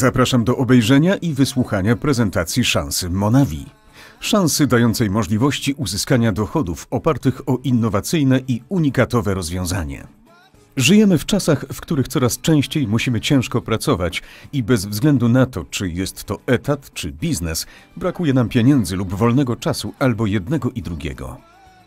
Zapraszam do obejrzenia i wysłuchania prezentacji szansy Monavi. Szansy dającej możliwości uzyskania dochodów opartych o innowacyjne i unikatowe rozwiązanie. Żyjemy w czasach, w których coraz częściej musimy ciężko pracować i bez względu na to, czy jest to etat czy biznes, brakuje nam pieniędzy lub wolnego czasu albo jednego i drugiego.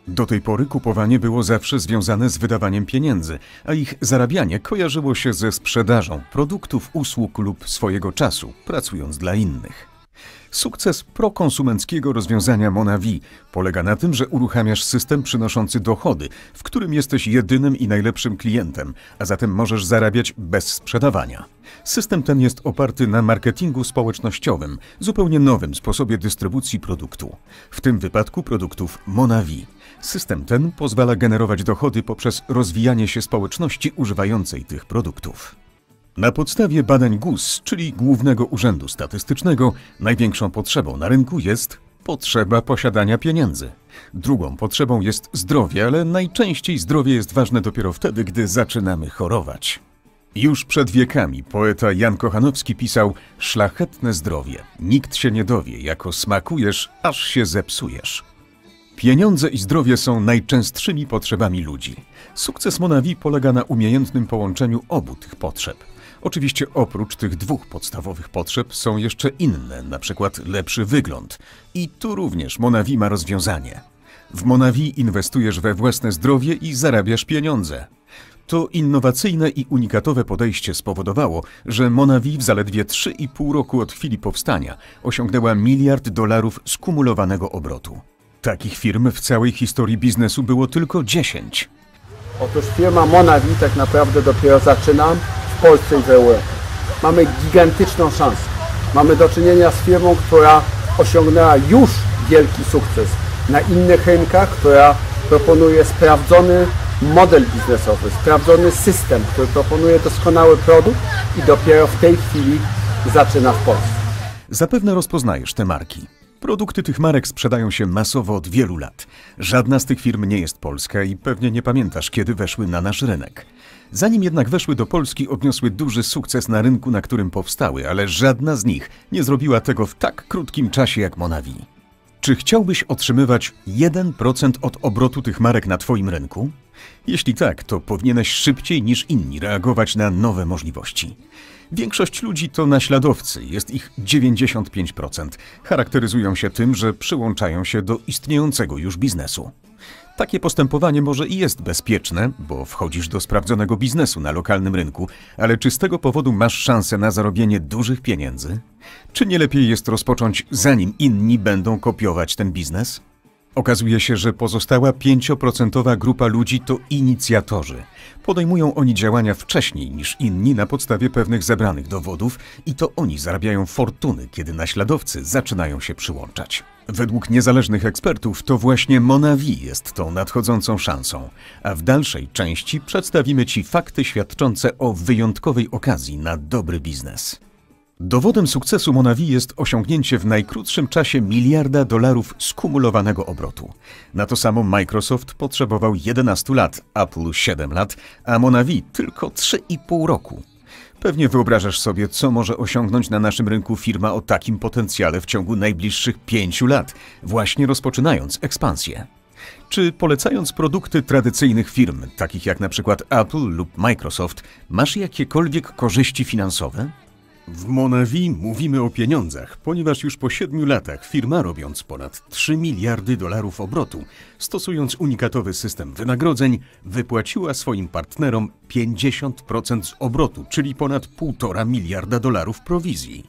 Do tej pory kupowanie było zawsze związane z wydawaniem pieniędzy, a ich zarabianie kojarzyło się ze sprzedażą produktów, usług lub swojego czasu, pracując dla innych. Sukces prokonsumenckiego rozwiązania Monavi polega na tym, że uruchamiasz system przynoszący dochody, w którym jesteś jedynym i najlepszym klientem, a zatem możesz zarabiać bez sprzedawania. System ten jest oparty na marketingu społecznościowym, zupełnie nowym sposobie dystrybucji produktu, w tym wypadku produktów Monavi. System ten pozwala generować dochody poprzez rozwijanie się społeczności używającej tych produktów. Na podstawie badań GUS, czyli Głównego Urzędu Statystycznego, największą potrzebą na rynku jest potrzeba posiadania pieniędzy. Drugą potrzebą jest zdrowie, ale najczęściej zdrowie jest ważne dopiero wtedy, gdy zaczynamy chorować. Już przed wiekami poeta Jan Kochanowski pisał Szlachetne zdrowie. Nikt się nie dowie, jako smakujesz, aż się zepsujesz. Pieniądze i zdrowie są najczęstszymi potrzebami ludzi. Sukces Monavi polega na umiejętnym połączeniu obu tych potrzeb. Oczywiście oprócz tych dwóch podstawowych potrzeb są jeszcze inne, np. lepszy wygląd. I tu również Monavi ma rozwiązanie. W Monavi inwestujesz we własne zdrowie i zarabiasz pieniądze. To innowacyjne i unikatowe podejście spowodowało, że Monavi w zaledwie 3,5 roku od chwili powstania osiągnęła miliard dolarów skumulowanego obrotu. Takich firm w całej historii biznesu było tylko 10. Otóż firma Monavi tak naprawdę dopiero zaczyna w Polsce i w Europie. Mamy gigantyczną szansę. Mamy do czynienia z firmą, która osiągnęła już wielki sukces na innych rynkach, która proponuje sprawdzony model biznesowy, sprawdzony system, który proponuje doskonały produkt i dopiero w tej chwili zaczyna w Polsce. Zapewne rozpoznajesz te marki. Produkty tych marek sprzedają się masowo od wielu lat. Żadna z tych firm nie jest polska i pewnie nie pamiętasz, kiedy weszły na nasz rynek. Zanim jednak weszły do Polski, odniosły duży sukces na rynku, na którym powstały, ale żadna z nich nie zrobiła tego w tak krótkim czasie jak Monavi. Czy chciałbyś otrzymywać 1% od obrotu tych marek na Twoim rynku? Jeśli tak, to powinieneś szybciej niż inni reagować na nowe możliwości. Większość ludzi to naśladowcy, jest ich 95%. Charakteryzują się tym, że przyłączają się do istniejącego już biznesu. Takie postępowanie może i jest bezpieczne, bo wchodzisz do sprawdzonego biznesu na lokalnym rynku, ale czy z tego powodu masz szansę na zarobienie dużych pieniędzy? Czy nie lepiej jest rozpocząć zanim inni będą kopiować ten biznes? Okazuje się, że pozostała 5% grupa ludzi to inicjatorzy. Podejmują oni działania wcześniej niż inni na podstawie pewnych zebranych dowodów i to oni zarabiają fortuny, kiedy naśladowcy zaczynają się przyłączać. Według niezależnych ekspertów to właśnie Monavi jest tą nadchodzącą szansą, a w dalszej części przedstawimy Ci fakty świadczące o wyjątkowej okazji na dobry biznes. Dowodem sukcesu Monavi jest osiągnięcie w najkrótszym czasie miliarda dolarów skumulowanego obrotu. Na to samo Microsoft potrzebował 11 lat, Apple 7 lat, a Monavi tylko 3,5 roku. Pewnie wyobrażasz sobie, co może osiągnąć na naszym rynku firma o takim potencjale w ciągu najbliższych 5 lat, właśnie rozpoczynając ekspansję. Czy polecając produkty tradycyjnych firm, takich jak na przykład Apple lub Microsoft, masz jakiekolwiek korzyści finansowe? W Monavi mówimy o pieniądzach, ponieważ już po siedmiu latach firma robiąc ponad 3 miliardy dolarów obrotu, stosując unikatowy system wynagrodzeń, wypłaciła swoim partnerom 50% z obrotu, czyli ponad 1,5 miliarda dolarów prowizji.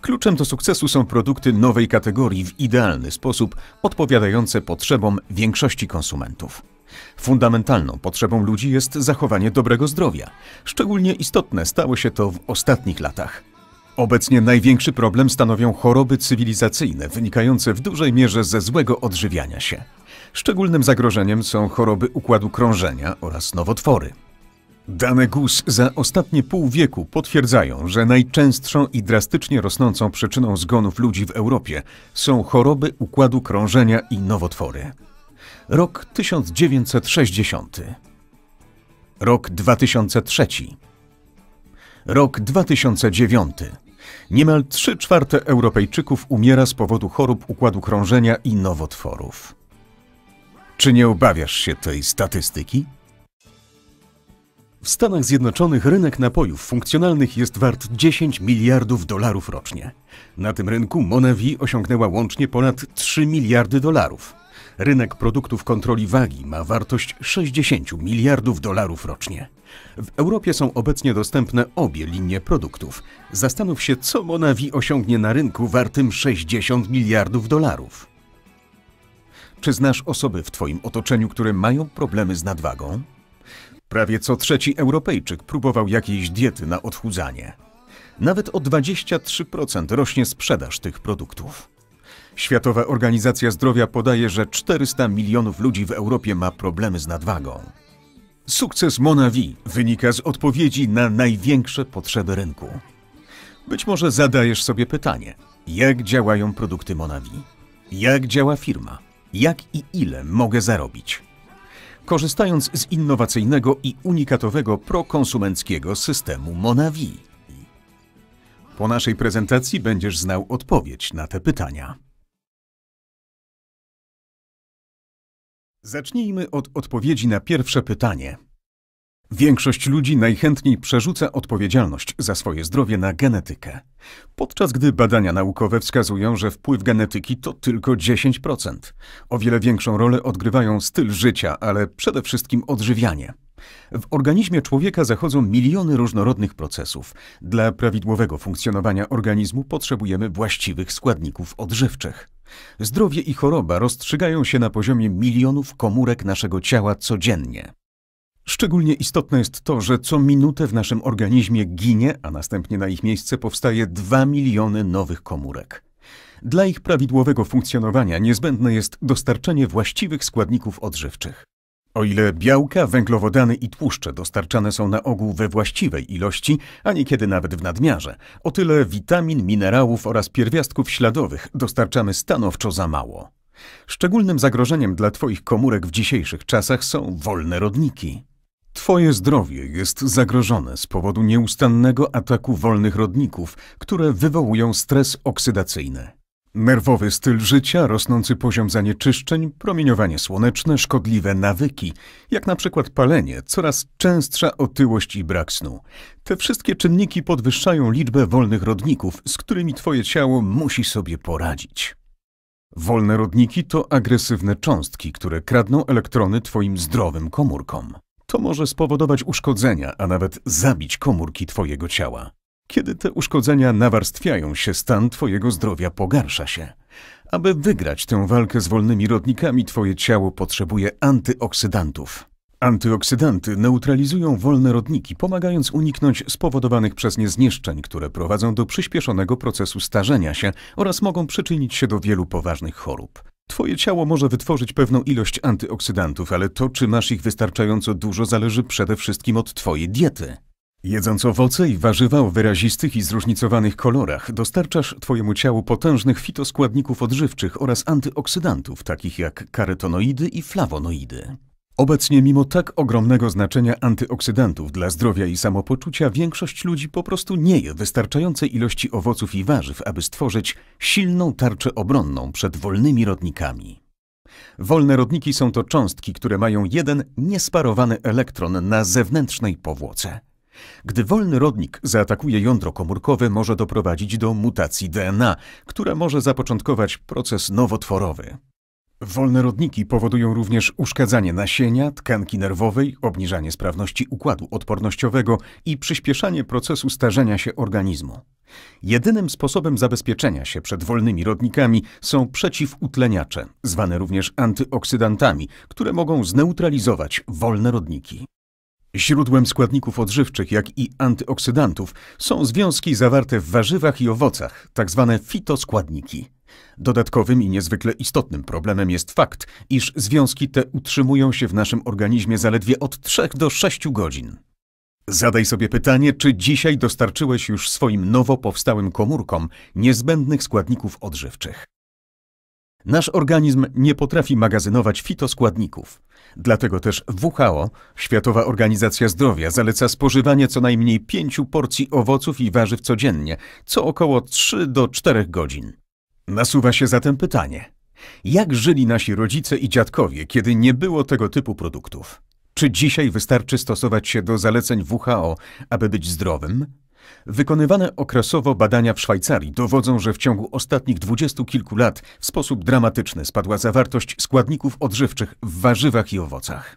Kluczem do sukcesu są produkty nowej kategorii w idealny sposób, odpowiadające potrzebom większości konsumentów. Fundamentalną potrzebą ludzi jest zachowanie dobrego zdrowia. Szczególnie istotne stało się to w ostatnich latach. Obecnie największy problem stanowią choroby cywilizacyjne wynikające w dużej mierze ze złego odżywiania się. Szczególnym zagrożeniem są choroby układu krążenia oraz nowotwory. Dane GUS za ostatnie pół wieku potwierdzają, że najczęstszą i drastycznie rosnącą przyczyną zgonów ludzi w Europie są choroby układu krążenia i nowotwory. Rok 1960. Rok 2003. Rok 2009. Niemal 3 czwarte Europejczyków umiera z powodu chorób układu krążenia i nowotworów. Czy nie obawiasz się tej statystyki? W Stanach Zjednoczonych rynek napojów funkcjonalnych jest wart 10 miliardów dolarów rocznie. Na tym rynku Monavi osiągnęła łącznie ponad 3 miliardy dolarów. Rynek produktów kontroli wagi ma wartość 60 miliardów dolarów rocznie. W Europie są obecnie dostępne obie linie produktów. Zastanów się, co Monavi osiągnie na rynku wartym 60 miliardów dolarów. Czy znasz osoby w Twoim otoczeniu, które mają problemy z nadwagą? Prawie co trzeci Europejczyk próbował jakiejś diety na odchudzanie. Nawet o 23% rośnie sprzedaż tych produktów. Światowa Organizacja Zdrowia podaje, że 400 milionów ludzi w Europie ma problemy z nadwagą. Sukces Monavi wynika z odpowiedzi na największe potrzeby rynku. Być może zadajesz sobie pytanie, jak działają produkty Monavi? Jak działa firma? Jak i ile mogę zarobić? Korzystając z innowacyjnego i unikatowego prokonsumenckiego systemu Monavi. Po naszej prezentacji będziesz znał odpowiedź na te pytania. Zacznijmy od odpowiedzi na pierwsze pytanie. Większość ludzi najchętniej przerzuca odpowiedzialność za swoje zdrowie na genetykę, podczas gdy badania naukowe wskazują, że wpływ genetyki to tylko 10%. O wiele większą rolę odgrywają styl życia, ale przede wszystkim odżywianie. W organizmie człowieka zachodzą miliony różnorodnych procesów. Dla prawidłowego funkcjonowania organizmu potrzebujemy właściwych składników odżywczych. Zdrowie i choroba rozstrzygają się na poziomie milionów komórek naszego ciała codziennie. Szczególnie istotne jest to, że co minutę w naszym organizmie ginie, a następnie na ich miejsce powstaje 2 miliony nowych komórek. Dla ich prawidłowego funkcjonowania niezbędne jest dostarczenie właściwych składników odżywczych. O ile białka, węglowodany i tłuszcze dostarczane są na ogół we właściwej ilości, a niekiedy nawet w nadmiarze, o tyle witamin, minerałów oraz pierwiastków śladowych dostarczamy stanowczo za mało. Szczególnym zagrożeniem dla Twoich komórek w dzisiejszych czasach są wolne rodniki. Twoje zdrowie jest zagrożone z powodu nieustannego ataku wolnych rodników, które wywołują stres oksydacyjny. Nerwowy styl życia, rosnący poziom zanieczyszczeń, promieniowanie słoneczne, szkodliwe nawyki, jak na przykład palenie, coraz częstsza otyłość i brak snu. Te wszystkie czynniki podwyższają liczbę wolnych rodników, z którymi twoje ciało musi sobie poradzić. Wolne rodniki to agresywne cząstki, które kradną elektrony twoim zdrowym komórkom. To może spowodować uszkodzenia, a nawet zabić komórki twojego ciała. Kiedy te uszkodzenia nawarstwiają się, stan twojego zdrowia pogarsza się. Aby wygrać tę walkę z wolnymi rodnikami, twoje ciało potrzebuje antyoksydantów. Antyoksydanty neutralizują wolne rodniki, pomagając uniknąć spowodowanych przez nie zniszczeń, które prowadzą do przyspieszonego procesu starzenia się oraz mogą przyczynić się do wielu poważnych chorób. Twoje ciało może wytworzyć pewną ilość antyoksydantów, ale to, czy masz ich wystarczająco dużo, zależy przede wszystkim od Twojej diety. Jedząc owoce i warzywa o wyrazistych i zróżnicowanych kolorach, dostarczasz Twojemu ciału potężnych fitoskładników odżywczych oraz antyoksydantów, takich jak karotenoidy i flawonoidy. Obecnie, mimo tak ogromnego znaczenia antyoksydantów dla zdrowia i samopoczucia, większość ludzi po prostu nie je wystarczającej ilości owoców i warzyw, aby stworzyć silną tarczę obronną przed wolnymi rodnikami. Wolne rodniki są to cząstki, które mają jeden niesparowany elektron na zewnętrznej powłoce. Gdy wolny rodnik zaatakuje jądro komórkowe, może doprowadzić do mutacji DNA, która może zapoczątkować proces nowotworowy. Wolne rodniki powodują również uszkadzanie nasienia, tkanki nerwowej, obniżanie sprawności układu odpornościowego i przyspieszanie procesu starzenia się organizmu. Jedynym sposobem zabezpieczenia się przed wolnymi rodnikami są przeciwutleniacze, zwane również antyoksydantami, które mogą zneutralizować wolne rodniki. Źródłem składników odżywczych, jak i antyoksydantów są związki zawarte w warzywach i owocach, tzw. Tak fitoskładniki. Dodatkowym i niezwykle istotnym problemem jest fakt, iż związki te utrzymują się w naszym organizmie zaledwie od 3 do 6 godzin. Zadaj sobie pytanie, czy dzisiaj dostarczyłeś już swoim nowo powstałym komórkom niezbędnych składników odżywczych. Nasz organizm nie potrafi magazynować fitoskładników. Dlatego też WHO, Światowa Organizacja Zdrowia, zaleca spożywanie co najmniej pięciu porcji owoców i warzyw codziennie, co około 3 do 4 godzin. Nasuwa się zatem pytanie, jak żyli nasi rodzice i dziadkowie, kiedy nie było tego typu produktów? Czy dzisiaj wystarczy stosować się do zaleceń WHO, aby być zdrowym? Wykonywane okresowo badania w Szwajcarii dowodzą, że w ciągu ostatnich dwudziestu kilku lat w sposób dramatyczny spadła zawartość składników odżywczych w warzywach i owocach.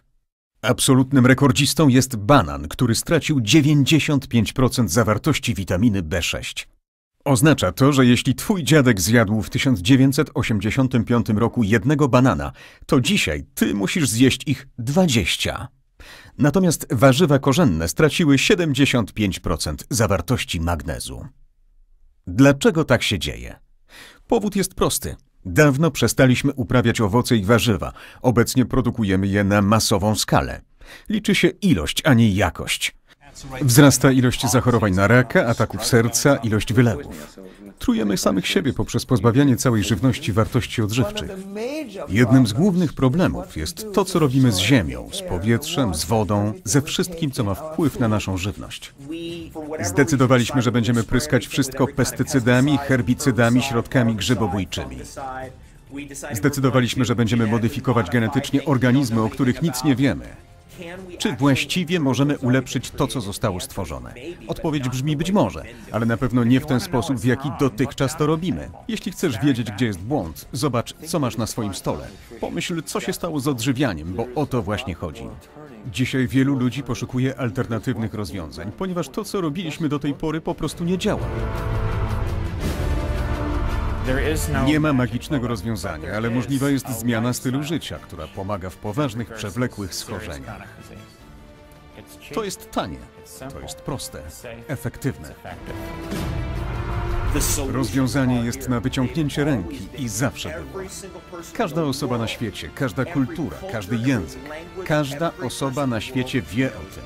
Absolutnym rekordzistą jest banan, który stracił 95% zawartości witaminy B6. Oznacza to, że jeśli twój dziadek zjadł w 1985 roku jednego banana, to dzisiaj ty musisz zjeść ich 20. Natomiast warzywa korzenne straciły 75% zawartości magnezu. Dlaczego tak się dzieje? Powód jest prosty. Dawno przestaliśmy uprawiać owoce i warzywa. Obecnie produkujemy je na masową skalę. Liczy się ilość, a nie jakość. Wzrasta ilość zachorowań na raka, ataków serca, ilość wylewów trujemy samych siebie poprzez pozbawianie całej żywności wartości odżywczych. Jednym z głównych problemów jest to, co robimy z ziemią, z powietrzem, z wodą, ze wszystkim, co ma wpływ na naszą żywność. Zdecydowaliśmy, że będziemy pryskać wszystko pestycydami, herbicydami, środkami grzybobójczymi. Zdecydowaliśmy, że będziemy modyfikować genetycznie organizmy, o których nic nie wiemy. Czy właściwie możemy ulepszyć to, co zostało stworzone? Odpowiedź brzmi być może, ale na pewno nie w ten sposób, w jaki dotychczas to robimy. Jeśli chcesz wiedzieć, gdzie jest błąd, zobacz, co masz na swoim stole. Pomyśl, co się stało z odżywianiem, bo o to właśnie chodzi. Dzisiaj wielu ludzi poszukuje alternatywnych rozwiązań, ponieważ to, co robiliśmy do tej pory, po prostu nie działa. No Nie ma magicznego rozwiązania, ale możliwa jest zmiana stylu życia, która pomaga w poważnych, przewlekłych schorzeniach. To jest tanie, to jest proste, efektywne. Rozwiązanie jest na wyciągnięcie ręki i zawsze było. Każda osoba na świecie, każda kultura, każdy język, każda osoba na świecie wie o tym.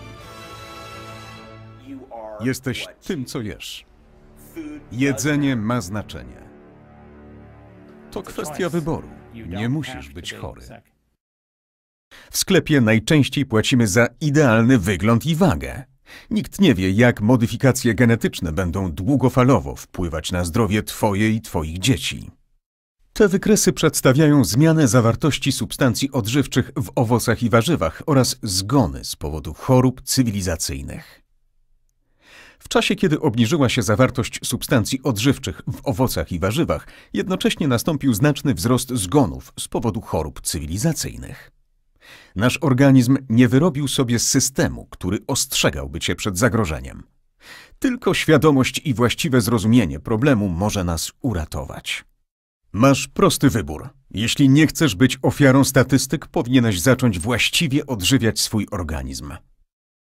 Jesteś tym, co jesz. Jedzenie ma znaczenie. To kwestia wyboru. Nie musisz być chory. W sklepie najczęściej płacimy za idealny wygląd i wagę. Nikt nie wie, jak modyfikacje genetyczne będą długofalowo wpływać na zdrowie Twoje i Twoich dzieci. Te wykresy przedstawiają zmianę zawartości substancji odżywczych w owocach i warzywach oraz zgony z powodu chorób cywilizacyjnych. W czasie, kiedy obniżyła się zawartość substancji odżywczych w owocach i warzywach, jednocześnie nastąpił znaczny wzrost zgonów z powodu chorób cywilizacyjnych. Nasz organizm nie wyrobił sobie systemu, który ostrzegałby cię przed zagrożeniem. Tylko świadomość i właściwe zrozumienie problemu może nas uratować. Masz prosty wybór. Jeśli nie chcesz być ofiarą statystyk, powinieneś zacząć właściwie odżywiać swój organizm.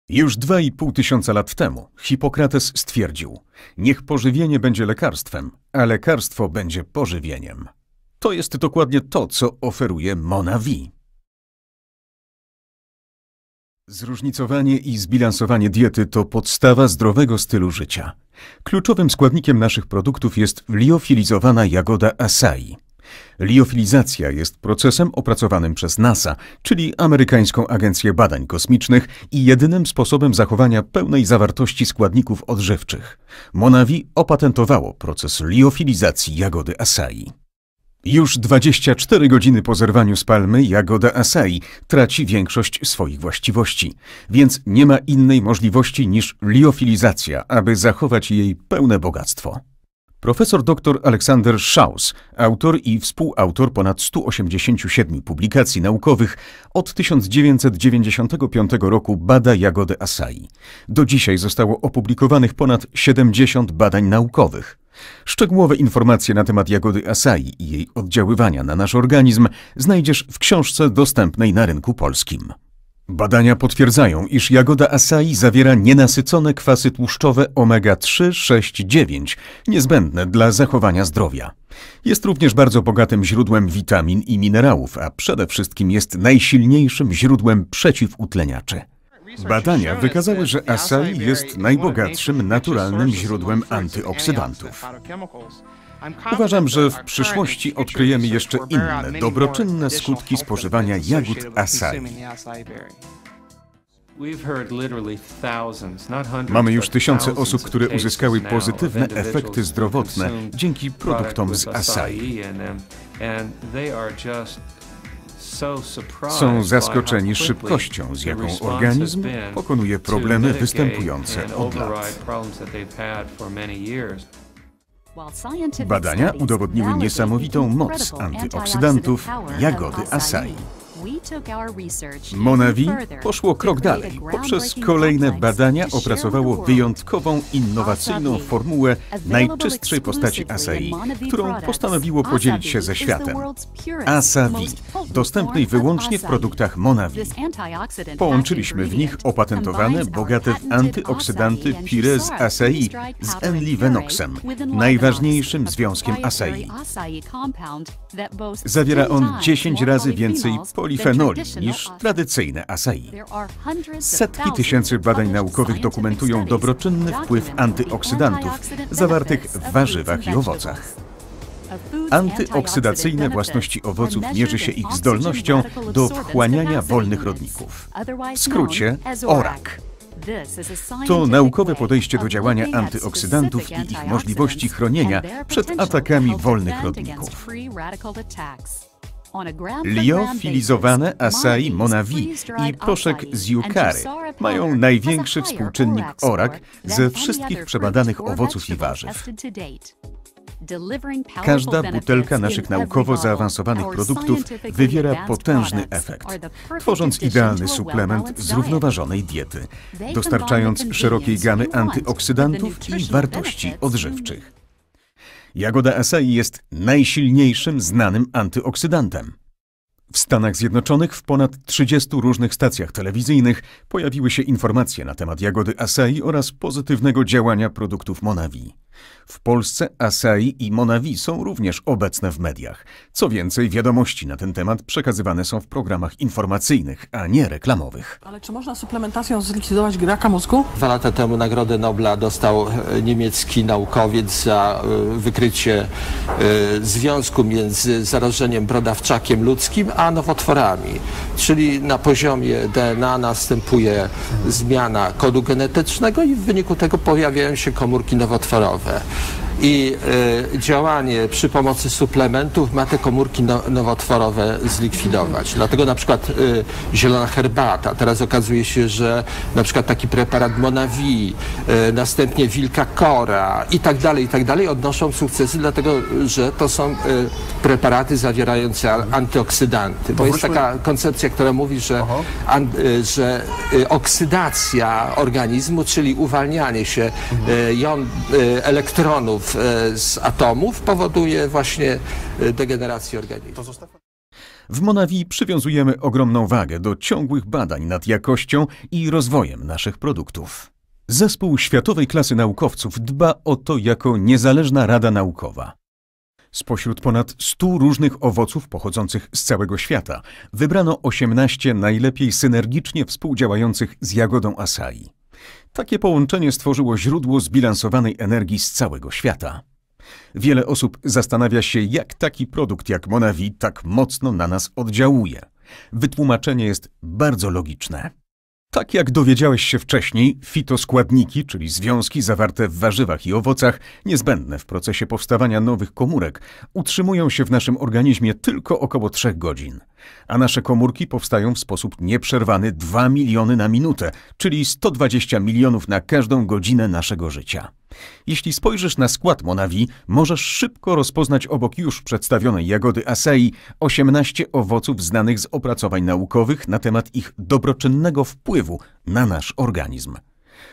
Już dwa i pół tysiąca lat temu Hipokrates stwierdził, niech pożywienie będzie lekarstwem, a lekarstwo będzie pożywieniem. To jest dokładnie to, co oferuje Monavi. Zróżnicowanie i zbilansowanie diety to podstawa zdrowego stylu życia. Kluczowym składnikiem naszych produktów jest liofilizowana jagoda asai. Liofilizacja jest procesem opracowanym przez NASA, czyli Amerykańską Agencję Badań Kosmicznych i jedynym sposobem zachowania pełnej zawartości składników odżywczych. Monavi opatentowało proces liofilizacji jagody asai. Już 24 godziny po zerwaniu z palmy jagoda asai traci większość swoich właściwości, więc nie ma innej możliwości niż liofilizacja, aby zachować jej pełne bogactwo. Profesor dr Aleksander Schaus, autor i współautor ponad 187 publikacji naukowych, od 1995 roku bada jagody asai. Do dzisiaj zostało opublikowanych ponad 70 badań naukowych. Szczegółowe informacje na temat jagody asai i jej oddziaływania na nasz organizm znajdziesz w książce dostępnej na rynku polskim. Badania potwierdzają, iż jagoda asai zawiera nienasycone kwasy tłuszczowe omega-3, 6, 9, niezbędne dla zachowania zdrowia. Jest również bardzo bogatym źródłem witamin i minerałów, a przede wszystkim jest najsilniejszym źródłem przeciwutleniaczy. Badania wykazały, że asai jest najbogatszym naturalnym źródłem antyoksydantów. Uważam, że w przyszłości odkryjemy jeszcze inne dobroczynne skutki spożywania jagód asabi. Mamy już tysiące osób, które uzyskały pozytywne efekty zdrowotne dzięki produktom z Asai. Są zaskoczeni szybkością, z jaką organizm pokonuje problemy występujące od lat. Badania udowodniły niesamowitą moc antyoksydantów jagody asai. Monavi poszło krok dalej. Poprzez kolejne badania opracowało wyjątkową, innowacyjną formułę najczystszej postaci Asahi, którą postanowiło podzielić się ze światem. Asahi, dostępnej wyłącznie w produktach Monavi. Połączyliśmy w nich opatentowane, bogate w antyoksydanty pire z Asahi z enlivenoxem, najważniejszym związkiem Asahi. Zawiera on 10 razy więcej po polifenoli niż tradycyjne acai. Setki tysięcy badań naukowych dokumentują dobroczynny wpływ antyoksydantów zawartych w warzywach i owocach. Antyoksydacyjne własności owoców mierzy się ich zdolnością do wchłaniania wolnych rodników. W skrócie ORAK. To naukowe podejście do działania antyoksydantów i ich możliwości chronienia przed atakami wolnych rodników. Liofilizowane Asahi Monavi i proszek z Yukary mają największy współczynnik orak ze wszystkich przebadanych owoców i warzyw. Każda butelka naszych naukowo zaawansowanych produktów wywiera potężny efekt, tworząc idealny suplement zrównoważonej diety, dostarczając szerokiej gamy antyoksydantów i wartości odżywczych. Jagoda acai jest najsilniejszym znanym antyoksydantem. W Stanach Zjednoczonych w ponad 30 różnych stacjach telewizyjnych pojawiły się informacje na temat jagody acai oraz pozytywnego działania produktów Monawi. W Polsce Asai i Monavi są również obecne w mediach. Co więcej, wiadomości na ten temat przekazywane są w programach informacyjnych, a nie reklamowych. Ale czy można suplementacją zlikwidować graka mózgu? Dwa lata temu Nagrodę Nobla dostał e, niemiecki naukowiec za e, wykrycie e, związku między zarożeniem brodawczakiem ludzkim a nowotworami. Czyli na poziomie DNA następuje zmiana kodu genetycznego i w wyniku tego pojawiają się komórki nowotworowe. uh, i y, działanie przy pomocy suplementów ma te komórki no, nowotworowe zlikwidować. Dlatego na przykład y, zielona herbata, teraz okazuje się, że na przykład taki preparat Monavi, y, następnie wilka kora i tak dalej, i tak dalej odnoszą sukcesy, dlatego że to są preparaty zawierające antyoksydanty. Bo jest taka koncepcja, która mówi, że, an, że oksydacja organizmu, czyli uwalnianie się mhm. jon elektronów E, z atomów powoduje właśnie e, degenerację organizmu. W Monawii przywiązujemy ogromną wagę do ciągłych badań nad jakością i rozwojem naszych produktów. Zespół światowej klasy naukowców dba o to jako niezależna rada naukowa. Spośród ponad 100 różnych owoców pochodzących z całego świata wybrano 18 najlepiej synergicznie współdziałających z jagodą asai. Takie połączenie stworzyło źródło zbilansowanej energii z całego świata. Wiele osób zastanawia się, jak taki produkt jak Monavi tak mocno na nas oddziałuje. Wytłumaczenie jest bardzo logiczne. Tak jak dowiedziałeś się wcześniej, fitoskładniki, czyli związki zawarte w warzywach i owocach, niezbędne w procesie powstawania nowych komórek, utrzymują się w naszym organizmie tylko około 3 godzin a nasze komórki powstają w sposób nieprzerwany 2 miliony na minutę, czyli 120 milionów na każdą godzinę naszego życia. Jeśli spojrzysz na skład Monawi, możesz szybko rozpoznać obok już przedstawionej jagody Asei 18 owoców znanych z opracowań naukowych na temat ich dobroczynnego wpływu na nasz organizm.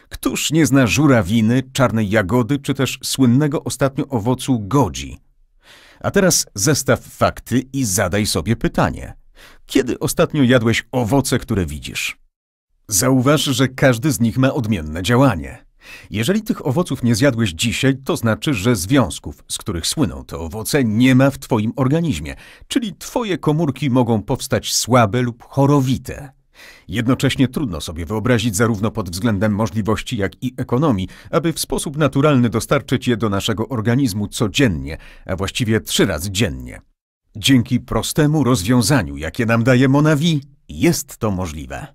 Któż nie zna żurawiny, czarnej jagody czy też słynnego ostatnio owocu godzi? A teraz zestaw fakty i zadaj sobie pytanie. Kiedy ostatnio jadłeś owoce, które widzisz? Zauważ, że każdy z nich ma odmienne działanie. Jeżeli tych owoców nie zjadłeś dzisiaj, to znaczy, że związków, z których słyną te owoce, nie ma w Twoim organizmie, czyli Twoje komórki mogą powstać słabe lub chorowite. Jednocześnie trudno sobie wyobrazić zarówno pod względem możliwości, jak i ekonomii, aby w sposób naturalny dostarczyć je do naszego organizmu codziennie, a właściwie trzy razy dziennie. Dzięki prostemu rozwiązaniu, jakie nam daje Monavi, jest to możliwe.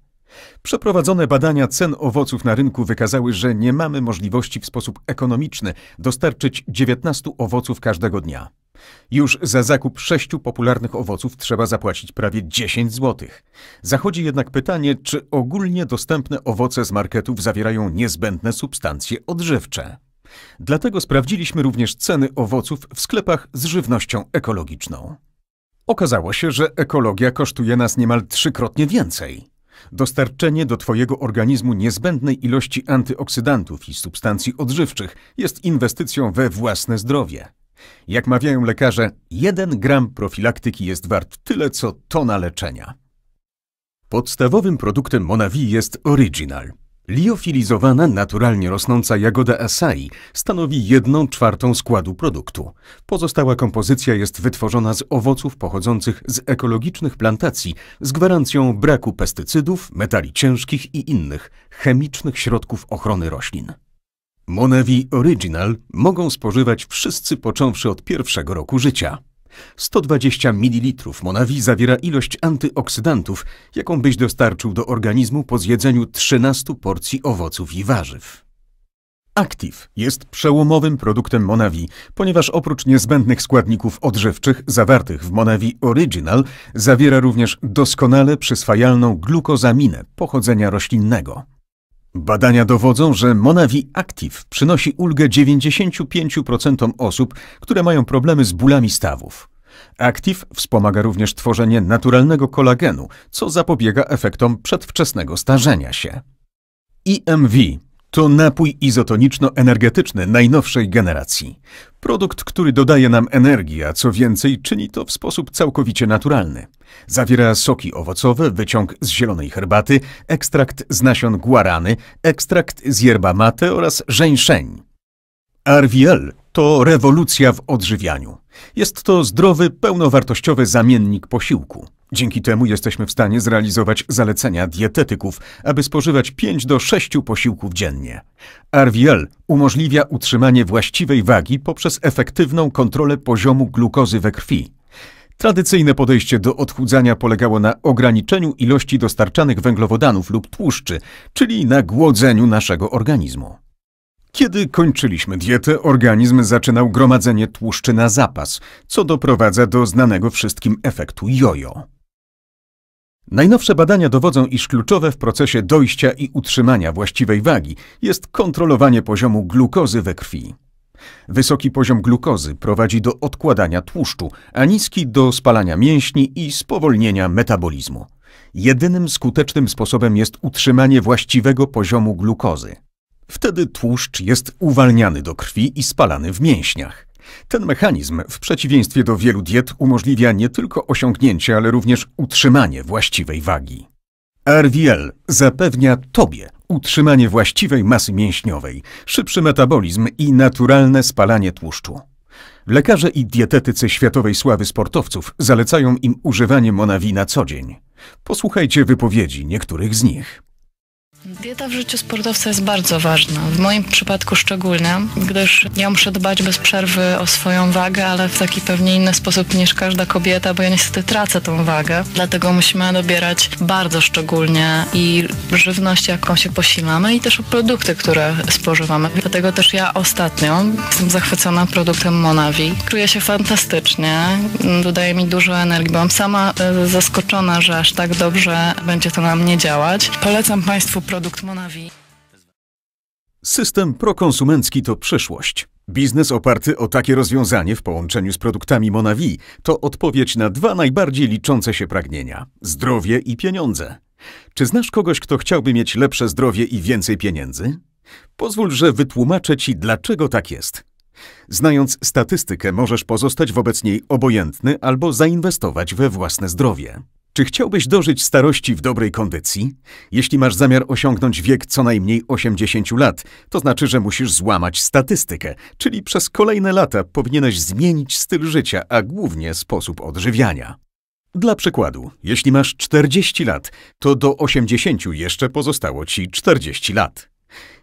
Przeprowadzone badania cen owoców na rynku wykazały, że nie mamy możliwości w sposób ekonomiczny dostarczyć 19 owoców każdego dnia. Już za zakup sześciu popularnych owoców trzeba zapłacić prawie 10 zł. Zachodzi jednak pytanie, czy ogólnie dostępne owoce z marketów zawierają niezbędne substancje odżywcze. Dlatego sprawdziliśmy również ceny owoców w sklepach z żywnością ekologiczną. Okazało się, że ekologia kosztuje nas niemal trzykrotnie więcej. Dostarczenie do Twojego organizmu niezbędnej ilości antyoksydantów i substancji odżywczych jest inwestycją we własne zdrowie. Jak mawiają lekarze, jeden gram profilaktyki jest wart tyle co tona leczenia. Podstawowym produktem Monavi jest Original – Liofilizowana, naturalnie rosnąca jagoda asai stanowi jedną czwartą składu produktu. Pozostała kompozycja jest wytworzona z owoców pochodzących z ekologicznych plantacji z gwarancją braku pestycydów, metali ciężkich i innych chemicznych środków ochrony roślin. Monevi Original mogą spożywać wszyscy począwszy od pierwszego roku życia. 120 ml Monawi zawiera ilość antyoksydantów, jaką byś dostarczył do organizmu po zjedzeniu 13 porcji owoców i warzyw. Aktiv jest przełomowym produktem Monawi, ponieważ oprócz niezbędnych składników odżywczych zawartych w Monawi Original zawiera również doskonale przyswajalną glukozaminę pochodzenia roślinnego. Badania dowodzą, że Monavi Active przynosi ulgę 95% osób, które mają problemy z bólami stawów. Active wspomaga również tworzenie naturalnego kolagenu, co zapobiega efektom przedwczesnego starzenia się. IMV to napój izotoniczno-energetyczny najnowszej generacji. Produkt, który dodaje nam energii, a co więcej, czyni to w sposób całkowicie naturalny. Zawiera soki owocowe, wyciąg z zielonej herbaty, ekstrakt z nasion guarany, ekstrakt z yerba mate oraz żeńszeń. RVL to rewolucja w odżywianiu. Jest to zdrowy, pełnowartościowy zamiennik posiłku. Dzięki temu jesteśmy w stanie zrealizować zalecenia dietetyków, aby spożywać 5 do 6 posiłków dziennie. RVL umożliwia utrzymanie właściwej wagi poprzez efektywną kontrolę poziomu glukozy we krwi. Tradycyjne podejście do odchudzania polegało na ograniczeniu ilości dostarczanych węglowodanów lub tłuszczy, czyli na głodzeniu naszego organizmu. Kiedy kończyliśmy dietę, organizm zaczynał gromadzenie tłuszczy na zapas, co doprowadza do znanego wszystkim efektu jojo. Najnowsze badania dowodzą, iż kluczowe w procesie dojścia i utrzymania właściwej wagi jest kontrolowanie poziomu glukozy we krwi. Wysoki poziom glukozy prowadzi do odkładania tłuszczu, a niski do spalania mięśni i spowolnienia metabolizmu. Jedynym skutecznym sposobem jest utrzymanie właściwego poziomu glukozy. Wtedy tłuszcz jest uwalniany do krwi i spalany w mięśniach. Ten mechanizm, w przeciwieństwie do wielu diet, umożliwia nie tylko osiągnięcie, ale również utrzymanie właściwej wagi. RVL zapewnia Tobie utrzymanie właściwej masy mięśniowej, szybszy metabolizm i naturalne spalanie tłuszczu. Lekarze i dietetycy światowej sławy sportowców zalecają im używanie na co dzień. Posłuchajcie wypowiedzi niektórych z nich. Dieta w życiu sportowca jest bardzo ważna. W moim przypadku szczególnie, gdyż ja muszę dbać bez przerwy o swoją wagę, ale w taki pewnie inny sposób niż każda kobieta, bo ja niestety tracę tą wagę. Dlatego musimy dobierać bardzo szczególnie i żywność, jaką się posilamy i też produkty, które spożywamy. Dlatego też ja ostatnio jestem zachwycona produktem Monavi. Czuję się fantastycznie, dodaje mi dużo energii. Byłam sama e, zaskoczona, że aż tak dobrze będzie to na mnie działać. Polecam Państwu produkt Monavi. System prokonsumencki to przyszłość. Biznes oparty o takie rozwiązanie w połączeniu z produktami Monavi to odpowiedź na dwa najbardziej liczące się pragnienia zdrowie i pieniądze. Czy znasz kogoś, kto chciałby mieć lepsze zdrowie i więcej pieniędzy? Pozwól, że wytłumaczę ci, dlaczego tak jest. Znając statystykę, możesz pozostać wobec niej obojętny albo zainwestować we własne zdrowie. Czy chciałbyś dożyć starości w dobrej kondycji? Jeśli masz zamiar osiągnąć wiek co najmniej 80 lat, to znaczy, że musisz złamać statystykę, czyli przez kolejne lata powinieneś zmienić styl życia, a głównie sposób odżywiania. Dla przykładu, jeśli masz 40 lat, to do 80 jeszcze pozostało ci 40 lat.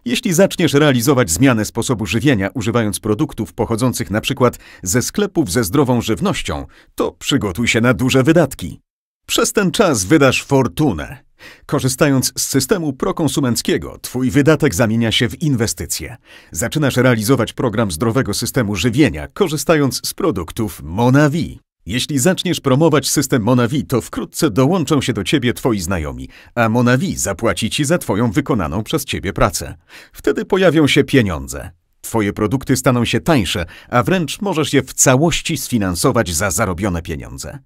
Jeśli zaczniesz realizować zmianę sposobu żywienia używając produktów pochodzących np. ze sklepów ze zdrową żywnością, to przygotuj się na duże wydatki. Przez ten czas wydasz fortunę. Korzystając z systemu prokonsumenckiego, Twój wydatek zamienia się w inwestycję. Zaczynasz realizować program zdrowego systemu żywienia, korzystając z produktów Monavi. Jeśli zaczniesz promować system Monavi, to wkrótce dołączą się do ciebie twoi znajomi, a Monavi zapłaci ci za twoją wykonaną przez ciebie pracę. Wtedy pojawią się pieniądze. Twoje produkty staną się tańsze, a wręcz możesz je w całości sfinansować za zarobione pieniądze.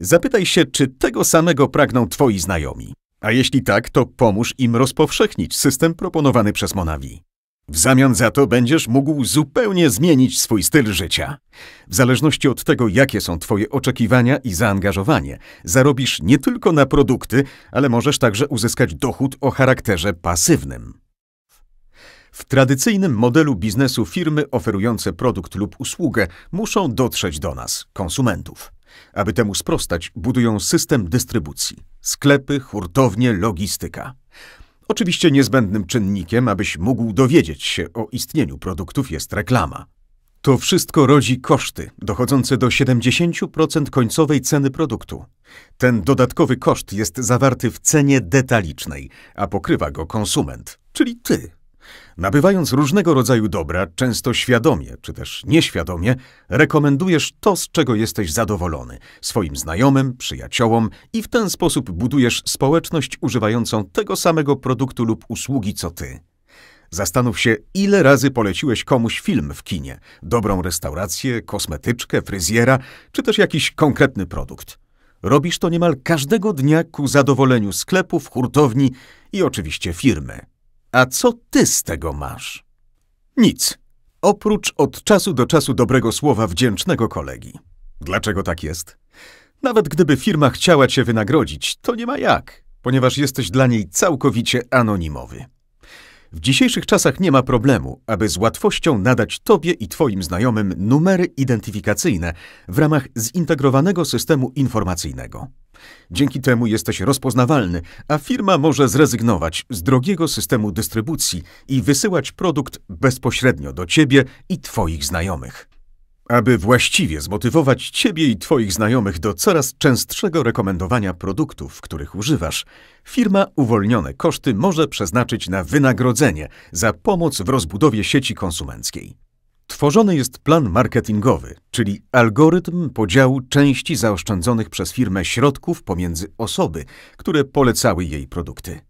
Zapytaj się, czy tego samego pragną twoi znajomi. A jeśli tak, to pomóż im rozpowszechnić system proponowany przez Monavi. W zamian za to będziesz mógł zupełnie zmienić swój styl życia. W zależności od tego, jakie są Twoje oczekiwania i zaangażowanie, zarobisz nie tylko na produkty, ale możesz także uzyskać dochód o charakterze pasywnym. W tradycyjnym modelu biznesu firmy oferujące produkt lub usługę muszą dotrzeć do nas, konsumentów. Aby temu sprostać, budują system dystrybucji. Sklepy, hurtownie, logistyka. Oczywiście niezbędnym czynnikiem, abyś mógł dowiedzieć się o istnieniu produktów, jest reklama. To wszystko rodzi koszty dochodzące do 70% końcowej ceny produktu. Ten dodatkowy koszt jest zawarty w cenie detalicznej, a pokrywa go konsument, czyli ty. Nabywając różnego rodzaju dobra, często świadomie czy też nieświadomie, rekomendujesz to, z czego jesteś zadowolony, swoim znajomym, przyjaciołom i w ten sposób budujesz społeczność używającą tego samego produktu lub usługi co ty. Zastanów się, ile razy poleciłeś komuś film w kinie, dobrą restaurację, kosmetyczkę, fryzjera, czy też jakiś konkretny produkt. Robisz to niemal każdego dnia ku zadowoleniu sklepów, hurtowni i oczywiście firmy. A co ty z tego masz? Nic. Oprócz od czasu do czasu dobrego słowa wdzięcznego kolegi. Dlaczego tak jest? Nawet gdyby firma chciała cię wynagrodzić, to nie ma jak, ponieważ jesteś dla niej całkowicie anonimowy. W dzisiejszych czasach nie ma problemu, aby z łatwością nadać Tobie i Twoim znajomym numery identyfikacyjne w ramach zintegrowanego systemu informacyjnego. Dzięki temu jesteś rozpoznawalny, a firma może zrezygnować z drogiego systemu dystrybucji i wysyłać produkt bezpośrednio do ciebie i twoich znajomych. Aby właściwie zmotywować ciebie i twoich znajomych do coraz częstszego rekomendowania produktów, których używasz, firma uwolnione koszty może przeznaczyć na wynagrodzenie za pomoc w rozbudowie sieci konsumenckiej. Tworzony jest plan marketingowy, czyli algorytm podziału części zaoszczędzonych przez firmę środków pomiędzy osoby, które polecały jej produkty.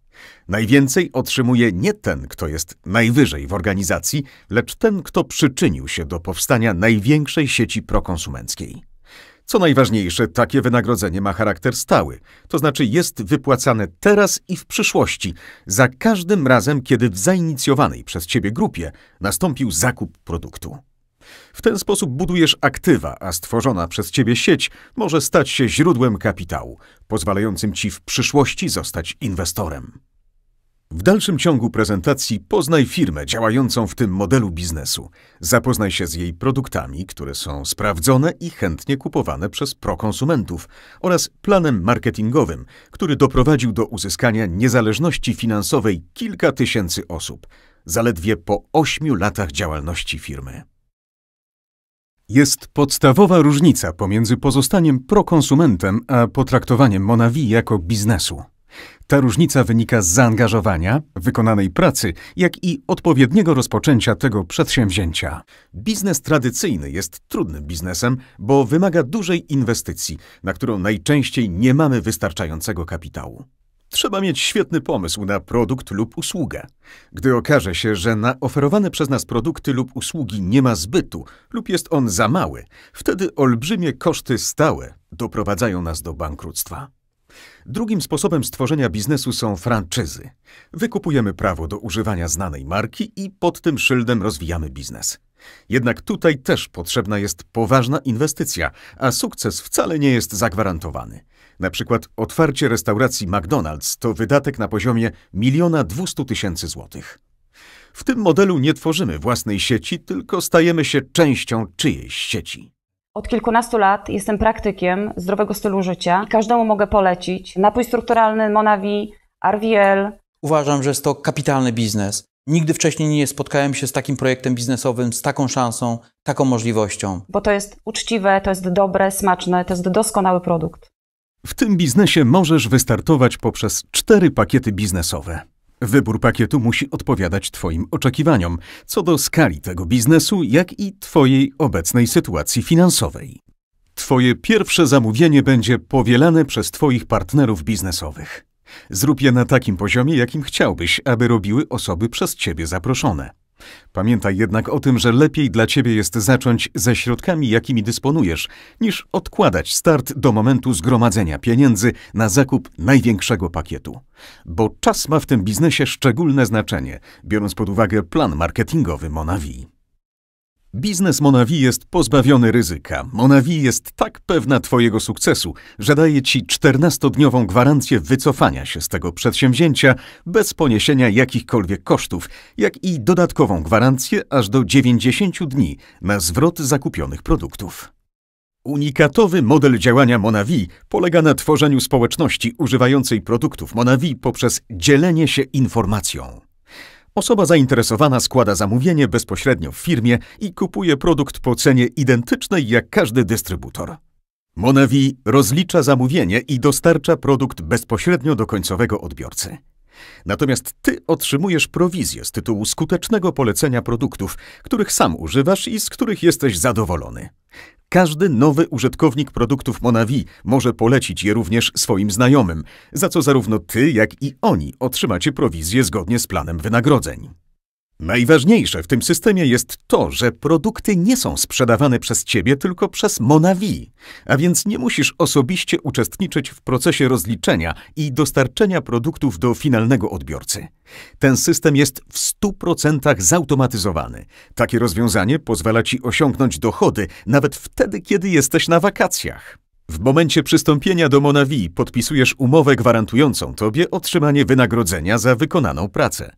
Najwięcej otrzymuje nie ten, kto jest najwyżej w organizacji, lecz ten, kto przyczynił się do powstania największej sieci prokonsumenckiej. Co najważniejsze, takie wynagrodzenie ma charakter stały, to znaczy jest wypłacane teraz i w przyszłości, za każdym razem, kiedy w zainicjowanej przez ciebie grupie nastąpił zakup produktu. W ten sposób budujesz aktywa, a stworzona przez ciebie sieć może stać się źródłem kapitału, pozwalającym ci w przyszłości zostać inwestorem. W dalszym ciągu prezentacji poznaj firmę działającą w tym modelu biznesu. Zapoznaj się z jej produktami, które są sprawdzone i chętnie kupowane przez prokonsumentów oraz planem marketingowym, który doprowadził do uzyskania niezależności finansowej kilka tysięcy osób, zaledwie po ośmiu latach działalności firmy. Jest podstawowa różnica pomiędzy pozostaniem prokonsumentem a potraktowaniem Monavi jako biznesu. Ta różnica wynika z zaangażowania, wykonanej pracy, jak i odpowiedniego rozpoczęcia tego przedsięwzięcia. Biznes tradycyjny jest trudnym biznesem, bo wymaga dużej inwestycji, na którą najczęściej nie mamy wystarczającego kapitału. Trzeba mieć świetny pomysł na produkt lub usługę. Gdy okaże się, że na oferowane przez nas produkty lub usługi nie ma zbytu lub jest on za mały, wtedy olbrzymie koszty stałe doprowadzają nas do bankructwa. Drugim sposobem stworzenia biznesu są franczyzy. Wykupujemy prawo do używania znanej marki i pod tym szyldem rozwijamy biznes. Jednak tutaj też potrzebna jest poważna inwestycja, a sukces wcale nie jest zagwarantowany. Na przykład otwarcie restauracji McDonald's to wydatek na poziomie 1 200 tysięcy złotych. W tym modelu nie tworzymy własnej sieci, tylko stajemy się częścią czyjejś sieci. Od kilkunastu lat jestem praktykiem zdrowego stylu życia i każdemu mogę polecić napój strukturalny Monavi, RVL. Uważam, że jest to kapitalny biznes. Nigdy wcześniej nie spotkałem się z takim projektem biznesowym, z taką szansą, taką możliwością. Bo to jest uczciwe, to jest dobre, smaczne, to jest doskonały produkt. W tym biznesie możesz wystartować poprzez cztery pakiety biznesowe. Wybór pakietu musi odpowiadać Twoim oczekiwaniom co do skali tego biznesu, jak i Twojej obecnej sytuacji finansowej. Twoje pierwsze zamówienie będzie powielane przez Twoich partnerów biznesowych. Zrób je na takim poziomie, jakim chciałbyś, aby robiły osoby przez Ciebie zaproszone. Pamiętaj jednak o tym, że lepiej dla ciebie jest zacząć ze środkami, jakimi dysponujesz, niż odkładać start do momentu zgromadzenia pieniędzy na zakup największego pakietu. Bo czas ma w tym biznesie szczególne znaczenie, biorąc pod uwagę plan marketingowy Monavi. Biznes Monavi jest pozbawiony ryzyka. Monavi jest tak pewna Twojego sukcesu, że daje Ci 14-dniową gwarancję wycofania się z tego przedsięwzięcia bez poniesienia jakichkolwiek kosztów, jak i dodatkową gwarancję aż do 90 dni na zwrot zakupionych produktów. Unikatowy model działania Monavi polega na tworzeniu społeczności używającej produktów Monavi poprzez dzielenie się informacją. Osoba zainteresowana składa zamówienie bezpośrednio w firmie i kupuje produkt po cenie identycznej jak każdy dystrybutor. Monavi rozlicza zamówienie i dostarcza produkt bezpośrednio do końcowego odbiorcy. Natomiast ty otrzymujesz prowizję z tytułu skutecznego polecenia produktów, których sam używasz i z których jesteś zadowolony. Każdy nowy użytkownik produktów Monavi może polecić je również swoim znajomym, za co zarówno ty, jak i oni otrzymacie prowizję zgodnie z planem wynagrodzeń. Najważniejsze w tym systemie jest to, że produkty nie są sprzedawane przez ciebie, tylko przez Monavi, a więc nie musisz osobiście uczestniczyć w procesie rozliczenia i dostarczenia produktów do finalnego odbiorcy. Ten system jest w 100% zautomatyzowany. Takie rozwiązanie pozwala ci osiągnąć dochody nawet wtedy, kiedy jesteś na wakacjach. W momencie przystąpienia do Monavi podpisujesz umowę gwarantującą tobie otrzymanie wynagrodzenia za wykonaną pracę.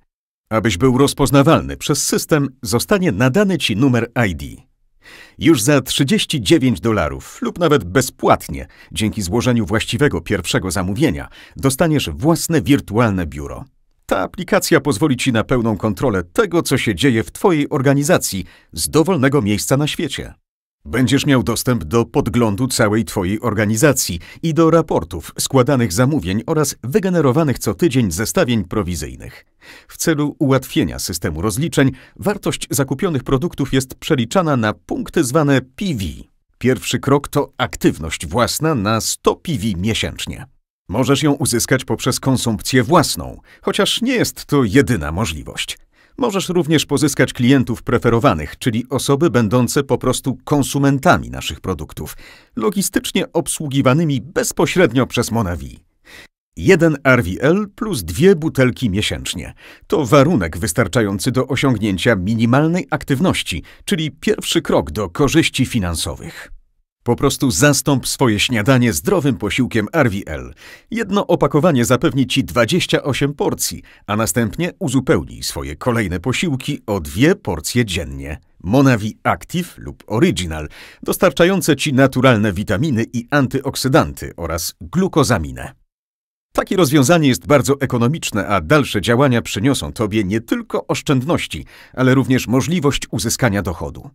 Abyś był rozpoznawalny przez system, zostanie nadany ci numer ID. Już za 39 dolarów lub nawet bezpłatnie, dzięki złożeniu właściwego pierwszego zamówienia, dostaniesz własne wirtualne biuro. Ta aplikacja pozwoli ci na pełną kontrolę tego, co się dzieje w Twojej organizacji z dowolnego miejsca na świecie. Będziesz miał dostęp do podglądu całej Twojej organizacji i do raportów, składanych zamówień oraz wygenerowanych co tydzień zestawień prowizyjnych. W celu ułatwienia systemu rozliczeń, wartość zakupionych produktów jest przeliczana na punkty zwane PV. Pierwszy krok to aktywność własna na 100 PV miesięcznie. Możesz ją uzyskać poprzez konsumpcję własną, chociaż nie jest to jedyna możliwość. Możesz również pozyskać klientów preferowanych, czyli osoby będące po prostu konsumentami naszych produktów, logistycznie obsługiwanymi bezpośrednio przez Monavi. Jeden RVL plus dwie butelki miesięcznie. To warunek wystarczający do osiągnięcia minimalnej aktywności, czyli pierwszy krok do korzyści finansowych. Po prostu zastąp swoje śniadanie zdrowym posiłkiem RVL. Jedno opakowanie zapewni Ci 28 porcji, a następnie uzupełnij swoje kolejne posiłki o dwie porcje dziennie. Monavi Active lub Original, dostarczające Ci naturalne witaminy i antyoksydanty oraz glukozaminę. Takie rozwiązanie jest bardzo ekonomiczne, a dalsze działania przyniosą Tobie nie tylko oszczędności, ale również możliwość uzyskania dochodu.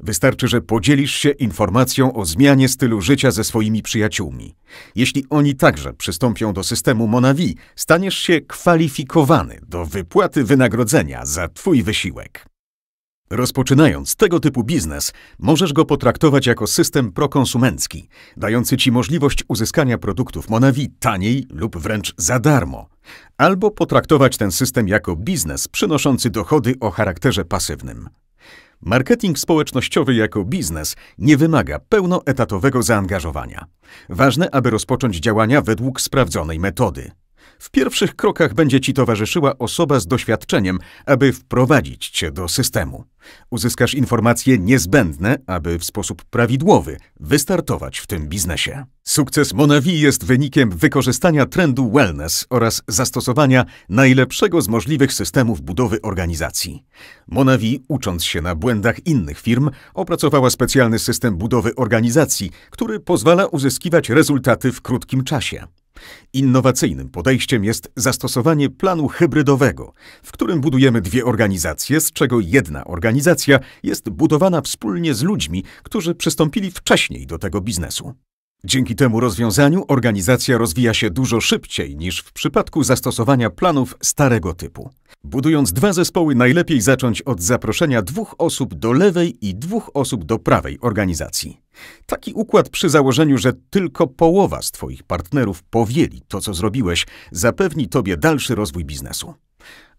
Wystarczy, że podzielisz się informacją o zmianie stylu życia ze swoimi przyjaciółmi. Jeśli oni także przystąpią do systemu Monavi, staniesz się kwalifikowany do wypłaty wynagrodzenia za Twój wysiłek. Rozpoczynając tego typu biznes, możesz go potraktować jako system prokonsumencki, dający ci możliwość uzyskania produktów Monavi taniej lub wręcz za darmo. Albo potraktować ten system jako biznes przynoszący dochody o charakterze pasywnym. Marketing społecznościowy jako biznes nie wymaga pełnoetatowego zaangażowania. Ważne, aby rozpocząć działania według sprawdzonej metody. W pierwszych krokach będzie Ci towarzyszyła osoba z doświadczeniem, aby wprowadzić Cię do systemu. Uzyskasz informacje niezbędne, aby w sposób prawidłowy wystartować w tym biznesie. Sukces Monavi jest wynikiem wykorzystania trendu wellness oraz zastosowania najlepszego z możliwych systemów budowy organizacji. Monavi, ucząc się na błędach innych firm, opracowała specjalny system budowy organizacji, który pozwala uzyskiwać rezultaty w krótkim czasie. Innowacyjnym podejściem jest zastosowanie planu hybrydowego, w którym budujemy dwie organizacje, z czego jedna organizacja jest budowana wspólnie z ludźmi, którzy przystąpili wcześniej do tego biznesu. Dzięki temu rozwiązaniu organizacja rozwija się dużo szybciej niż w przypadku zastosowania planów starego typu. Budując dwa zespoły, najlepiej zacząć od zaproszenia dwóch osób do lewej i dwóch osób do prawej organizacji. Taki układ przy założeniu, że tylko połowa z Twoich partnerów powieli to, co zrobiłeś, zapewni Tobie dalszy rozwój biznesu.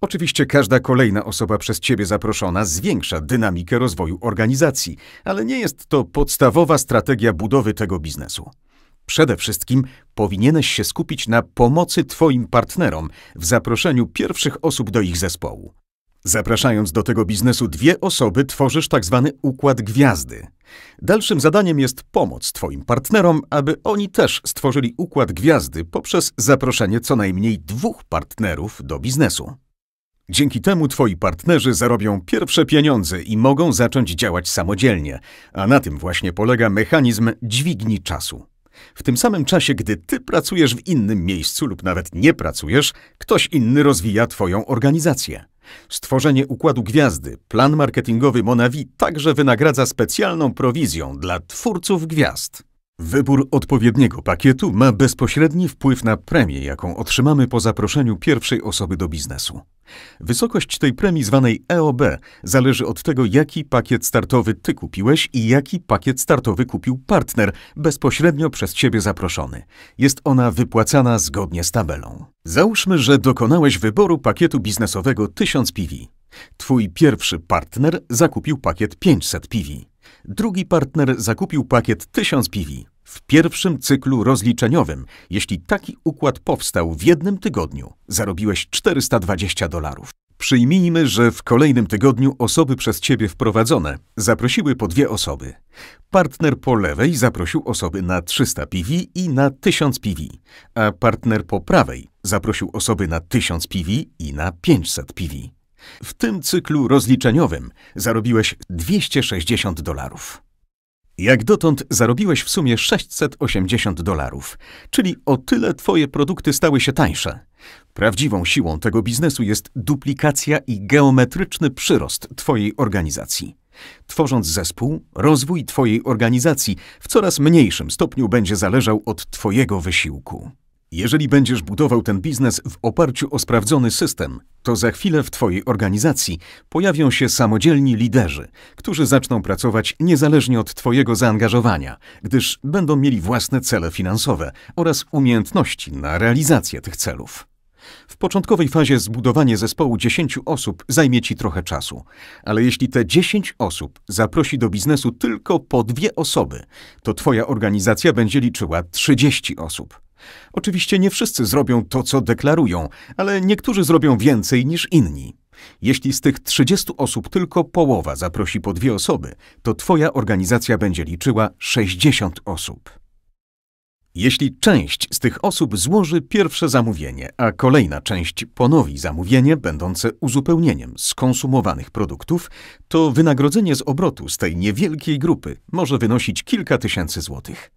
Oczywiście każda kolejna osoba przez Ciebie zaproszona zwiększa dynamikę rozwoju organizacji, ale nie jest to podstawowa strategia budowy tego biznesu. Przede wszystkim powinieneś się skupić na pomocy Twoim partnerom w zaproszeniu pierwszych osób do ich zespołu. Zapraszając do tego biznesu dwie osoby, tworzysz tzw. Tak układ gwiazdy. Dalszym zadaniem jest pomoc Twoim partnerom, aby oni też stworzyli układ gwiazdy poprzez zaproszenie co najmniej dwóch partnerów do biznesu. Dzięki temu twoi partnerzy zarobią pierwsze pieniądze i mogą zacząć działać samodzielnie, a na tym właśnie polega mechanizm dźwigni czasu. W tym samym czasie, gdy ty pracujesz w innym miejscu lub nawet nie pracujesz, ktoś inny rozwija twoją organizację. Stworzenie układu gwiazdy, plan marketingowy Monavi także wynagradza specjalną prowizją dla twórców gwiazd. Wybór odpowiedniego pakietu ma bezpośredni wpływ na premię, jaką otrzymamy po zaproszeniu pierwszej osoby do biznesu. Wysokość tej premii zwanej EOB zależy od tego, jaki pakiet startowy ty kupiłeś i jaki pakiet startowy kupił partner, bezpośrednio przez ciebie zaproszony. Jest ona wypłacana zgodnie z tabelą. Załóżmy, że dokonałeś wyboru pakietu biznesowego 1000 PV. Twój pierwszy partner zakupił pakiet 500 PV drugi partner zakupił pakiet 1000 piwi W pierwszym cyklu rozliczeniowym, jeśli taki układ powstał w jednym tygodniu, zarobiłeś 420 dolarów. Przyjmijmy, że w kolejnym tygodniu osoby przez ciebie wprowadzone zaprosiły po dwie osoby. Partner po lewej zaprosił osoby na 300 PV i na 1000 PV, a partner po prawej zaprosił osoby na 1000 PV i na 500 PV. W tym cyklu rozliczeniowym zarobiłeś 260 dolarów. Jak dotąd zarobiłeś w sumie 680 dolarów, czyli o tyle twoje produkty stały się tańsze. Prawdziwą siłą tego biznesu jest duplikacja i geometryczny przyrost twojej organizacji. Tworząc zespół, rozwój twojej organizacji w coraz mniejszym stopniu będzie zależał od twojego wysiłku. Jeżeli będziesz budował ten biznes w oparciu o sprawdzony system, to za chwilę w Twojej organizacji pojawią się samodzielni liderzy, którzy zaczną pracować niezależnie od Twojego zaangażowania, gdyż będą mieli własne cele finansowe oraz umiejętności na realizację tych celów. W początkowej fazie zbudowanie zespołu 10 osób zajmie Ci trochę czasu, ale jeśli te 10 osób zaprosi do biznesu tylko po dwie osoby, to Twoja organizacja będzie liczyła 30 osób. Oczywiście nie wszyscy zrobią to, co deklarują, ale niektórzy zrobią więcej niż inni. Jeśli z tych 30 osób tylko połowa zaprosi po dwie osoby, to Twoja organizacja będzie liczyła 60 osób. Jeśli część z tych osób złoży pierwsze zamówienie, a kolejna część ponowi zamówienie będące uzupełnieniem skonsumowanych produktów, to wynagrodzenie z obrotu z tej niewielkiej grupy może wynosić kilka tysięcy złotych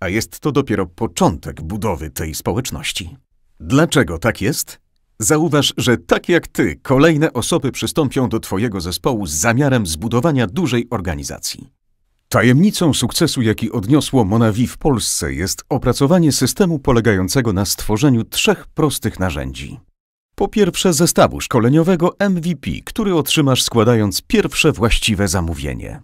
a jest to dopiero początek budowy tej społeczności. Dlaczego tak jest? Zauważ, że tak jak ty, kolejne osoby przystąpią do Twojego zespołu z zamiarem zbudowania dużej organizacji. Tajemnicą sukcesu, jaki odniosło Monavi w Polsce, jest opracowanie systemu polegającego na stworzeniu trzech prostych narzędzi. Po pierwsze, zestawu szkoleniowego MVP, który otrzymasz składając pierwsze właściwe zamówienie.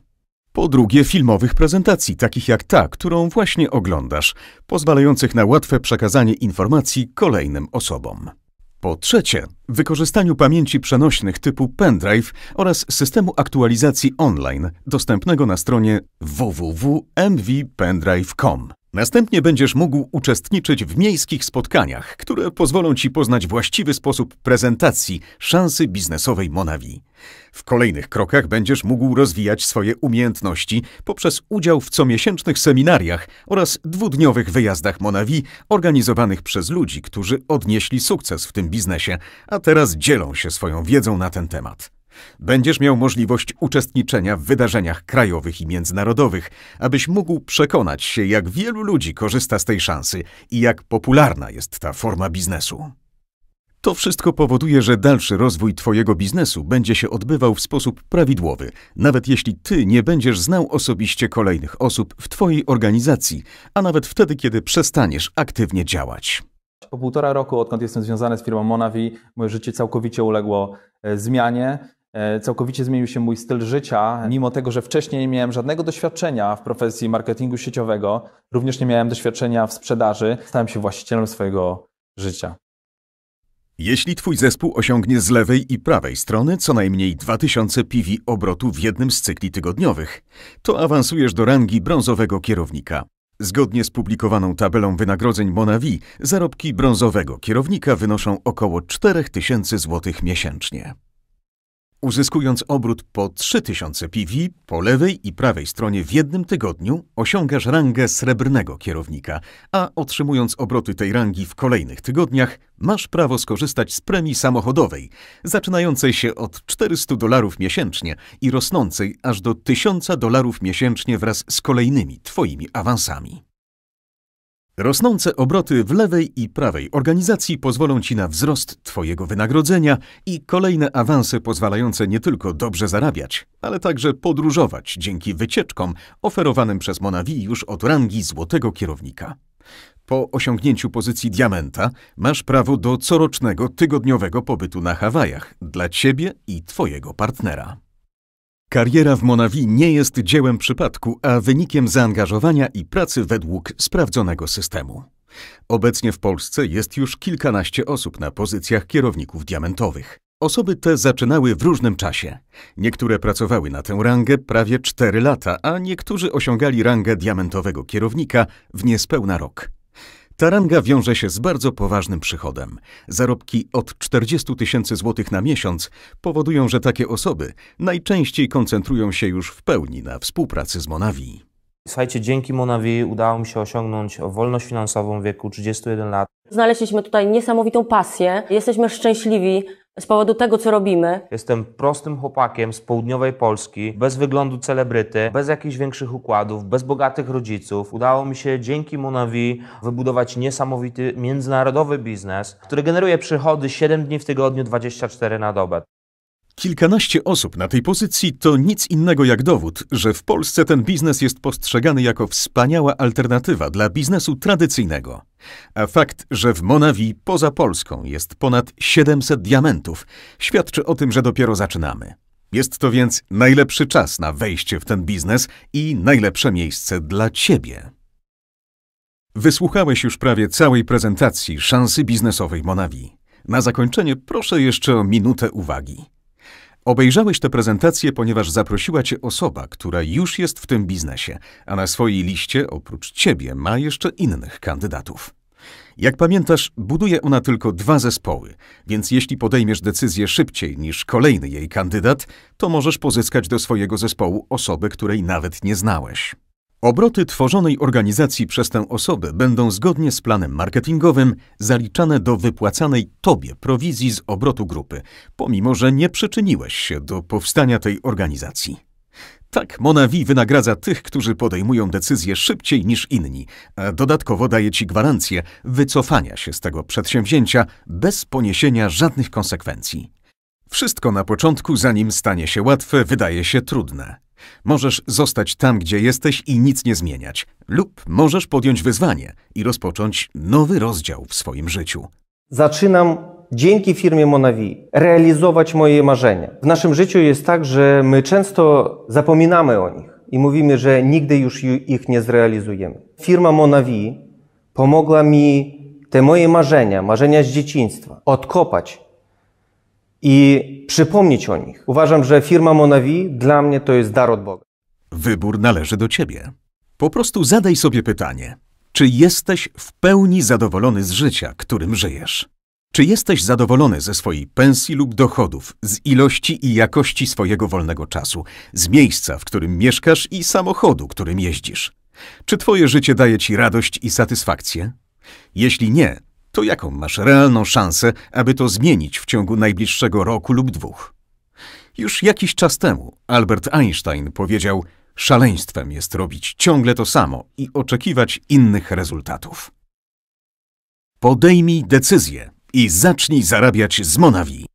Po drugie, filmowych prezentacji, takich jak ta, którą właśnie oglądasz, pozwalających na łatwe przekazanie informacji kolejnym osobom. Po trzecie, wykorzystaniu pamięci przenośnych typu pendrive oraz systemu aktualizacji online dostępnego na stronie www.mvpendrive.com. Następnie będziesz mógł uczestniczyć w miejskich spotkaniach, które pozwolą Ci poznać właściwy sposób prezentacji szansy biznesowej Monawi. W kolejnych krokach będziesz mógł rozwijać swoje umiejętności poprzez udział w comiesięcznych seminariach oraz dwudniowych wyjazdach Monawi organizowanych przez ludzi, którzy odnieśli sukces w tym biznesie, a teraz dzielą się swoją wiedzą na ten temat. Będziesz miał możliwość uczestniczenia w wydarzeniach krajowych i międzynarodowych, abyś mógł przekonać się, jak wielu ludzi korzysta z tej szansy i jak popularna jest ta forma biznesu. To wszystko powoduje, że dalszy rozwój Twojego biznesu będzie się odbywał w sposób prawidłowy, nawet jeśli Ty nie będziesz znał osobiście kolejnych osób w Twojej organizacji, a nawet wtedy, kiedy przestaniesz aktywnie działać. Po półtora roku, odkąd jestem związany z firmą Monavi, moje życie całkowicie uległo e, zmianie. E, całkowicie zmienił się mój styl życia, mimo tego, że wcześniej nie miałem żadnego doświadczenia w profesji marketingu sieciowego, również nie miałem doświadczenia w sprzedaży, stałem się właścicielem swojego życia. Jeśli Twój zespół osiągnie z lewej i prawej strony co najmniej 2000 PV obrotu w jednym z cykli tygodniowych, to awansujesz do rangi brązowego kierownika. Zgodnie z publikowaną tabelą wynagrodzeń Monavi, zarobki brązowego kierownika wynoszą około 4000 zł miesięcznie. Uzyskując obrót po 3000 PV po lewej i prawej stronie w jednym tygodniu osiągasz rangę srebrnego kierownika, a otrzymując obroty tej rangi w kolejnych tygodniach masz prawo skorzystać z premii samochodowej, zaczynającej się od 400 dolarów miesięcznie i rosnącej aż do 1000 dolarów miesięcznie wraz z kolejnymi Twoimi awansami. Rosnące obroty w lewej i prawej organizacji pozwolą Ci na wzrost Twojego wynagrodzenia i kolejne awanse pozwalające nie tylko dobrze zarabiać, ale także podróżować dzięki wycieczkom oferowanym przez Monavi już od rangi złotego kierownika. Po osiągnięciu pozycji diamenta masz prawo do corocznego tygodniowego pobytu na Hawajach dla Ciebie i Twojego partnera. Kariera w Monawi nie jest dziełem przypadku, a wynikiem zaangażowania i pracy według sprawdzonego systemu. Obecnie w Polsce jest już kilkanaście osób na pozycjach kierowników diamentowych. Osoby te zaczynały w różnym czasie. Niektóre pracowały na tę rangę prawie 4 lata, a niektórzy osiągali rangę diamentowego kierownika w niespełna rok. Taranga wiąże się z bardzo poważnym przychodem. Zarobki od 40 tysięcy złotych na miesiąc powodują, że takie osoby najczęściej koncentrują się już w pełni na współpracy z monawii. Słuchajcie, dzięki Monavi udało mi się osiągnąć wolność finansową w wieku 31 lat. Znaleźliśmy tutaj niesamowitą pasję. Jesteśmy szczęśliwi z powodu tego, co robimy. Jestem prostym chłopakiem z południowej Polski, bez wyglądu celebryty, bez jakichś większych układów, bez bogatych rodziców. Udało mi się dzięki Monavi wybudować niesamowity międzynarodowy biznes, który generuje przychody 7 dni w tygodniu, 24 na dobę. Kilkanaście osób na tej pozycji to nic innego jak dowód, że w Polsce ten biznes jest postrzegany jako wspaniała alternatywa dla biznesu tradycyjnego. A fakt, że w Monawii poza Polską jest ponad 700 diamentów, świadczy o tym, że dopiero zaczynamy. Jest to więc najlepszy czas na wejście w ten biznes i najlepsze miejsce dla Ciebie. Wysłuchałeś już prawie całej prezentacji szansy biznesowej Monawii. Na zakończenie proszę jeszcze o minutę uwagi. Obejrzałeś tę prezentację, ponieważ zaprosiła cię osoba, która już jest w tym biznesie, a na swojej liście, oprócz ciebie, ma jeszcze innych kandydatów. Jak pamiętasz, buduje ona tylko dwa zespoły, więc jeśli podejmiesz decyzję szybciej niż kolejny jej kandydat, to możesz pozyskać do swojego zespołu osoby, której nawet nie znałeś. Obroty tworzonej organizacji przez tę osobę będą zgodnie z planem marketingowym zaliczane do wypłacanej Tobie prowizji z obrotu grupy, pomimo że nie przyczyniłeś się do powstania tej organizacji. Tak Monavi wynagradza tych, którzy podejmują decyzje szybciej niż inni, a dodatkowo daje Ci gwarancję wycofania się z tego przedsięwzięcia bez poniesienia żadnych konsekwencji. Wszystko na początku, zanim stanie się łatwe, wydaje się trudne. Możesz zostać tam, gdzie jesteś i nic nie zmieniać, lub możesz podjąć wyzwanie i rozpocząć nowy rozdział w swoim życiu. Zaczynam dzięki firmie Monavi realizować moje marzenia. W naszym życiu jest tak, że my często zapominamy o nich i mówimy, że nigdy już ich nie zrealizujemy. Firma Monavi pomogła mi te moje marzenia, marzenia z dzieciństwa, odkopać i przypomnieć o nich. Uważam, że firma Monavi dla mnie to jest dar od Boga. Wybór należy do ciebie. Po prostu zadaj sobie pytanie: czy jesteś w pełni zadowolony z życia, którym żyjesz? Czy jesteś zadowolony ze swojej pensji lub dochodów, z ilości i jakości swojego wolnego czasu, z miejsca, w którym mieszkasz i samochodu, którym jeździsz? Czy twoje życie daje ci radość i satysfakcję? Jeśli nie, to jaką masz realną szansę, aby to zmienić w ciągu najbliższego roku lub dwóch? Już jakiś czas temu Albert Einstein powiedział: Szaleństwem jest robić ciągle to samo i oczekiwać innych rezultatów. Podejmij decyzję i zacznij zarabiać z Monawi.